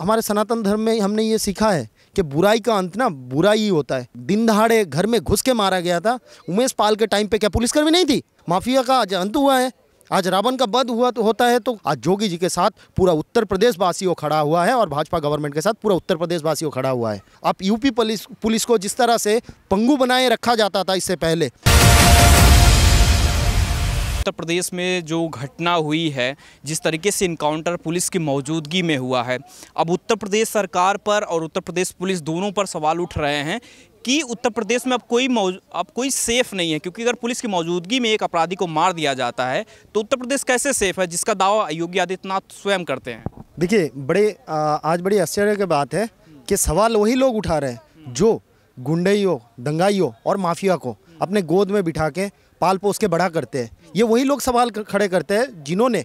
हमारे सनातन धर्म में हमने ये सीखा है कि बुराई का अंत ना बुराई ही होता है दिन दहाड़े घर में घुस के मारा गया था उमेश पाल के टाइम पे क्या पुलिसकर्मी नहीं थी माफिया का आज अंत हुआ है आज रावण का बध हुआ तो होता है तो आज जोगी जी के साथ पूरा उत्तर प्रदेश वासियों खड़ा हुआ है और भाजपा गवर्नमेंट के साथ पूरा उत्तर प्रदेश वासियों खड़ा हुआ है अब यूपी पुलिस पुलिस को जिस तरह से पंगू बनाए रखा जाता था इससे पहले उत्तर प्रदेश में जो घटना हुई है जिस तरीके से इनकाउंटर पुलिस की मौजूदगी में हुआ है अब उत्तर प्रदेश सरकार पर और उत्तर प्रदेश पुलिस दोनों पर सवाल उठ रहे हैं कि उत्तर प्रदेश में अब कोई अब कोई सेफ नहीं है क्योंकि अगर पुलिस की मौजूदगी में एक अपराधी को मार दिया जाता है तो उत्तर प्रदेश कैसे सेफ है जिसका दावा योगी आदित्यनाथ स्वयं करते हैं देखिए बड़े आज बड़ी आश्चर्य की बात है कि सवाल वही लोग उठा रहे हैं जो गुंडइयों दंगाइयों और माफिया को अपने गोद में बिठा के पाल पोस के बड़ा करते हैं ये वही लोग सवाल खड़े करते हैं जिन्होंने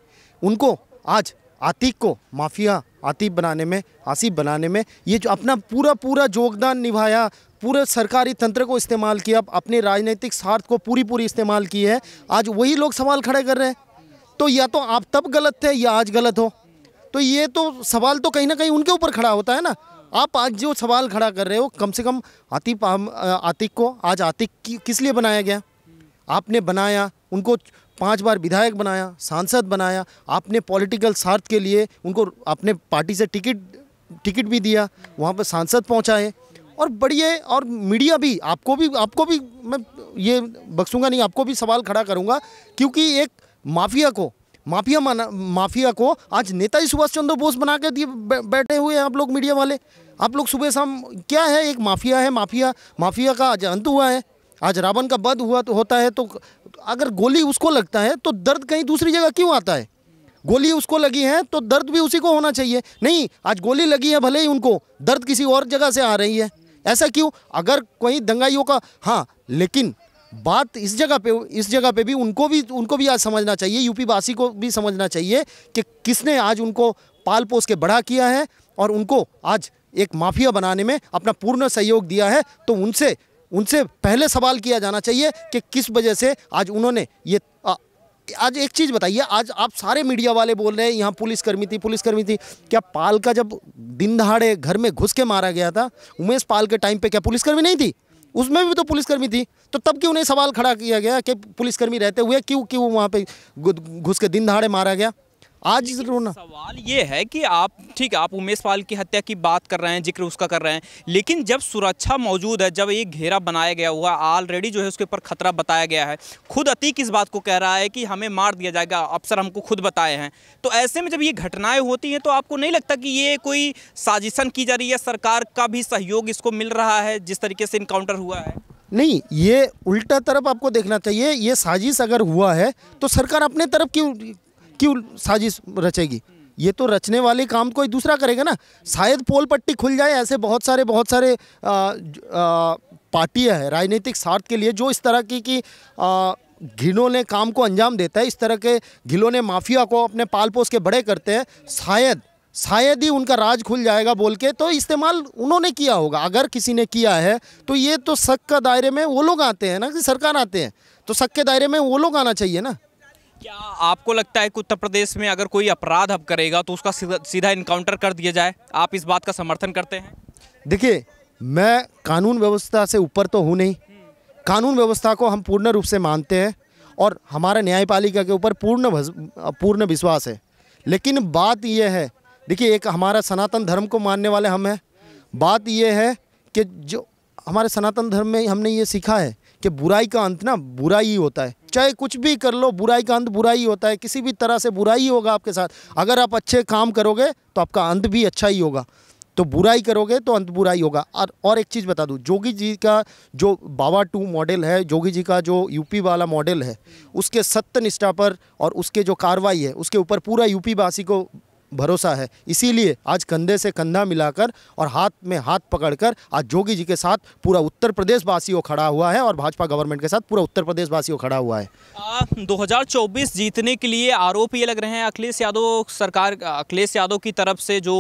उनको आज आतिक को माफिया आतिक बनाने में आसिफ बनाने में ये जो अपना पूरा पूरा योगदान निभाया पूरे सरकारी तंत्र को इस्तेमाल किया अपने राजनीतिक स्वार्थ को पूरी पूरी इस्तेमाल की है आज वही लोग सवाल खड़े कर रहे हैं तो या तो आप तब गलत थे या आज गलत हो तो ये तो सवाल तो कहीं ना कहीं उनके ऊपर खड़ा होता है ना आप आज जो सवाल खड़ा कर रहे हो कम से कम आतिक आतिक को आज आतिक किस लिए बनाया गया आपने बनाया उनको पांच बार विधायक बनाया सांसद बनाया आपने पॉलिटिकल स्वार्थ के लिए उनको अपने पार्टी से टिकट टिकट भी दिया वहाँ पर सांसद पहुँचाए और बढ़िए और मीडिया भी आपको भी आपको भी मैं ये बख्सूँगा नहीं आपको भी सवाल खड़ा करूँगा क्योंकि एक माफिया को माफिया माना माफिया को आज नेताजी सुभाष चंद्र बोस बना के दिए बैठे हुए हैं आप लोग मीडिया वाले आप लोग सुबह शाम क्या है एक माफिया है माफिया माफिया का आज अंत हुआ है आज रावण का वध हुआ तो होता है तो अगर गोली उसको लगता है तो दर्द कहीं दूसरी जगह क्यों आता है गोली उसको लगी है तो दर्द भी उसी को होना चाहिए नहीं आज गोली लगी है भले ही उनको दर्द किसी और जगह से आ रही है ऐसा क्यों अगर कोई दंगाइयों का हाँ लेकिन बात इस जगह पे इस जगह पे भी उनको भी उनको भी आज समझना चाहिए यूपी वासी को भी समझना चाहिए कि किसने आज उनको पाल पोस के बड़ा किया है और उनको आज एक माफिया बनाने में अपना पूर्ण सहयोग दिया है तो उनसे उनसे पहले सवाल किया जाना चाहिए कि किस वजह से आज उन्होंने ये आ, आज एक चीज़ बताइए आज आप सारे मीडिया वाले बोल रहे हैं यहाँ पुलिसकर्मी थी पुलिसकर्मी थी क्या पाल का जब दिन दहाड़े घर में घुस के मारा गया था उमेश पाल के टाइम पे क्या पुलिसकर्मी नहीं थी उसमें भी तो पुलिसकर्मी थी तो तब क्यों नहीं सवाल खड़ा किया गया कि पुलिसकर्मी रहते हुए क्यों क्यों वहाँ पे घुस के दिन दहाड़े मारा गया आज रोना सवाल ये है कि आप ठीक आप उमेश पाल की हत्या की बात कर रहे हैं जिक्र उसका कर रहे हैं लेकिन जब सुरक्षा मौजूद है जब ये घेरा बनाया गया हुआ ऑलरेडी जो है उसके ऊपर खतरा बताया गया है खुद अतीक इस बात को कह रहा है कि हमें मार दिया जाएगा अफसर हमको खुद बताए हैं तो ऐसे में जब ये घटनाएं होती हैं तो आपको नहीं लगता कि ये कोई साजिशन की जा रही है सरकार का भी सहयोग इसको मिल रहा है जिस तरीके से इनकाउंटर हुआ है नहीं ये उल्टा तरफ आपको देखना चाहिए ये साजिश अगर हुआ है तो सरकार अपने तरफ क्यों क्यों साजिश रचेगी ये तो रचने वाले काम कोई दूसरा करेगा ना शायद पोल पट्टी खुल जाए ऐसे बहुत सारे बहुत सारे पार्टियाँ हैं राजनीतिक स्वार्थ के लिए जो इस तरह की कि ने काम को अंजाम देता है इस तरह के घिलों ने माफिया को अपने पाल पोस के बड़े करते हैं शायद शायद ही उनका राज खुल जाएगा बोल के तो इस्तेमाल उन्होंने किया होगा अगर किसी ने किया है तो ये तो शक का दायरे में वो लोग आते हैं ना कि सरकार आते हैं तो शक के दायरे में वो लोग आना चाहिए ना क्या आपको लगता है कि उत्तर प्रदेश में अगर कोई अपराध अब करेगा तो उसका सीधा, इनकाउंटर कर दिया जाए आप इस बात का समर्थन करते हैं देखिए मैं कानून व्यवस्था से ऊपर तो हूँ नहीं कानून व्यवस्था को हम पूर्ण रूप से मानते हैं और हमारे न्यायपालिका के ऊपर पूर्ण पूर्ण विश्वास है लेकिन बात यह है देखिए एक हमारा सनातन धर्म को मानने वाले हम हैं बात यह है कि जो हमारे सनातन धर्म में हमने ये सीखा है कि बुराई का अंत ना बुरा ही होता है चाहे कुछ भी कर लो बुराई का अंत बुराई होता है किसी भी तरह से बुराई होगा आपके साथ अगर आप अच्छे काम करोगे तो आपका अंत भी अच्छा ही होगा तो बुराई करोगे तो अंत बुराई होगा और और एक चीज़ बता दूँ जोगी जी का जो बाबा टू मॉडल है जोगी जी का जो यूपी वाला मॉडल है उसके सत्य निष्ठा पर और उसके जो कार्रवाई है उसके ऊपर पूरा यूपी वासी को भरोसा है इसीलिए आज कंधे से कंधा मिलाकर और हाथ में हाथ पकड़कर आज जोगी जी के साथ पूरा उत्तर प्रदेश वासियों खड़ा हुआ है और भाजपा गवर्नमेंट के साथ पूरा उत्तर प्रदेश वासियों खड़ा हुआ है आ, 2024 जीतने के लिए आरोप ये लग रहे हैं अखिलेश यादव सरकार अखिलेश यादव की तरफ से जो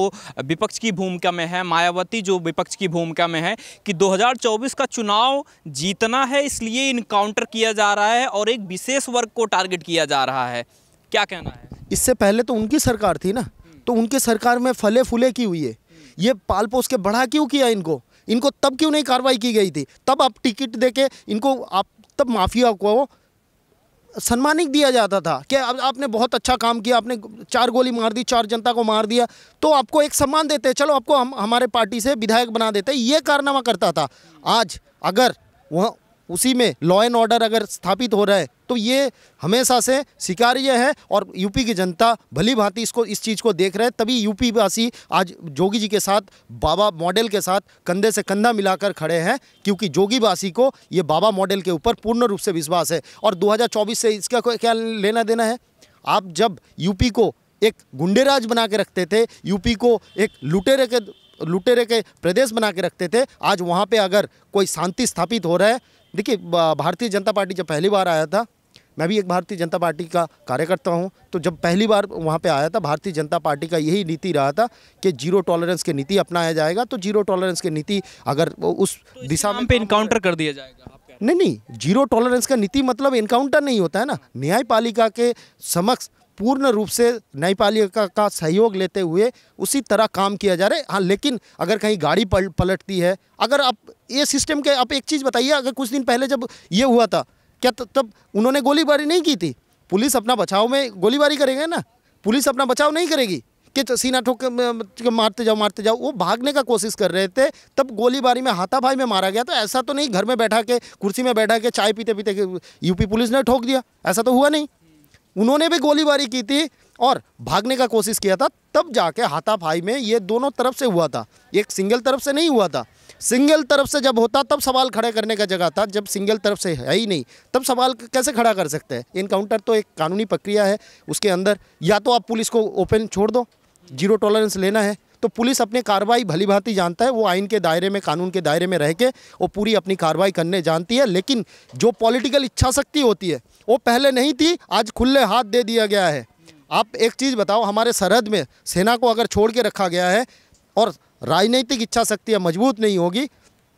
विपक्ष की भूमिका में है मायावती जो विपक्ष की भूमिका में है कि दो का चुनाव जीतना है इसलिए इनकाउंटर किया जा रहा है और एक विशेष वर्ग को टारगेट किया जा रहा है क्या कहना है इससे पहले तो उनकी सरकार थी ना तो उनकी सरकार में फले फूले की हुई है ये पाल पोस के बढ़ा क्यों किया इनको इनको तब क्यों नहीं कार्रवाई की गई थी तब आप टिकट दे के इनको आप तब माफिया को सम्मानित दिया जाता था कि आप, आपने बहुत अच्छा काम किया आपने चार गोली मार दी चार जनता को मार दिया तो आपको एक सम्मान देते चलो आपको हम हमारे पार्टी से विधायक बना देते ये कारनामा करता था आज अगर वह उसी में लॉ एंड ऑर्डर अगर स्थापित हो रहा है तो ये हमेशा से स्वीकार्य है और यूपी की जनता भली भांति इसको इस चीज़ को देख रहे हैं तभी यूपी वासी आज जोगी जी के साथ बाबा मॉडल के साथ कंधे से कंधा मिलाकर खड़े हैं क्योंकि जोगी वासी को ये बाबा मॉडल के ऊपर पूर्ण रूप से विश्वास है और दो से इसका क्या लेना देना है आप जब यूपी को एक गुंडेराज बना के रखते थे यूपी को एक लुटेरे के लुटेरे के प्रदेश बना के रखते थे आज वहाँ पे अगर कोई शांति स्थापित हो रहा है देखिए भारतीय जनता पार्टी जब पहली बार आया था मैं भी एक भारतीय जनता पार्टी का कार्यकर्ता हूं तो जब पहली बार वहां पे आया था भारतीय जनता पार्टी का यही नीति रहा था कि जीरो टॉलरेंस की नीति अपनाया जाएगा तो जीरो टॉलरेंस की नीति अगर उस तो दिशा में पे इनकाउंटर कर दिया जाएगा नहीं नहीं जीरो टॉलरेंस का नीति मतलब इनकाउंटर नहीं होता है ना न्यायपालिका के समक्ष पूर्ण रूप से न्यायपालिका का सहयोग लेते हुए उसी तरह काम किया जा रहा है हाँ लेकिन अगर कहीं गाड़ी पल, पलटती है अगर आप ये सिस्टम के आप एक चीज़ बताइए अगर कुछ दिन पहले जब ये हुआ था क्या तब उन्होंने गोलीबारी नहीं की थी पुलिस अपना बचाव में गोलीबारी करेगा ना पुलिस अपना बचाव नहीं करेगी कि तो सीना ठोक मारते जाओ मारते जाओ वो भागने का कोशिश कर रहे थे तब गोलीबारी में हाथापाई में मारा गया तो ऐसा तो नहीं घर में बैठा के कुर्सी में बैठा के चाय पीते पीते यूपी पुलिस ने ठोक दिया ऐसा तो हुआ नहीं उन्होंने भी गोलीबारी की थी और भागने का कोशिश किया था तब जाके हाथापाई में ये दोनों तरफ से हुआ था एक सिंगल तरफ से नहीं हुआ था सिंगल तरफ से जब होता तब सवाल खड़े करने का जगह था जब सिंगल तरफ से है ही नहीं तब सवाल कैसे खड़ा कर सकते हैं इनकाउंटर तो एक कानूनी प्रक्रिया है उसके अंदर या तो आप पुलिस को ओपन छोड़ दो जीरो टॉलरेंस लेना है तो पुलिस अपने कार्रवाई भली भांति जानता है वो आइन के दायरे में कानून के दायरे में रह के वो पूरी अपनी कार्रवाई करने जानती है लेकिन जो पॉलिटिकल इच्छा शक्ति होती है वो पहले नहीं थी आज खुले हाथ दे दिया गया है आप एक चीज़ बताओ हमारे सरहद में सेना को अगर छोड़ के रखा गया है और राजनीतिक इच्छा शक्ति मजबूत नहीं होगी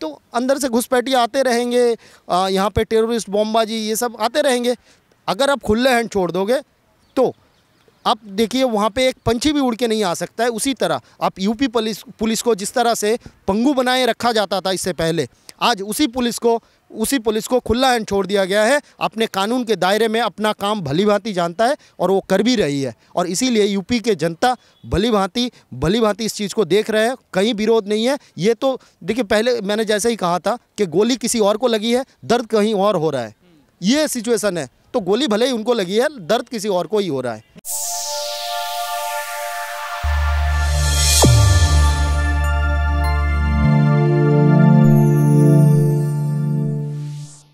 तो अंदर से घुसपैठी आते रहेंगे यहाँ पे टेररिस्ट बॉम्बाजी ये सब आते रहेंगे अगर आप खुले हैंड छोड़ दोगे तो आप देखिए वहाँ पे एक पंछी भी उड़ के नहीं आ सकता है उसी तरह आप यूपी पुलिस पुलिस को जिस तरह से पंगू बनाए रखा जाता था इससे पहले आज उसी पुलिस को उसी पुलिस को खुला हैंड छोड़ दिया गया है अपने कानून के दायरे में अपना काम भली भांति जानता है और वो कर भी रही है और इसीलिए यूपी के जनता भली भांति भली भांति इस चीज़ को देख रहे हैं कहीं विरोध नहीं है ये तो देखिए पहले मैंने जैसे ही कहा था कि गोली किसी और को लगी है दर्द कहीं और हो रहा है ये सिचुएसन है तो गोली भले ही उनको लगी है दर्द किसी और को ही हो रहा है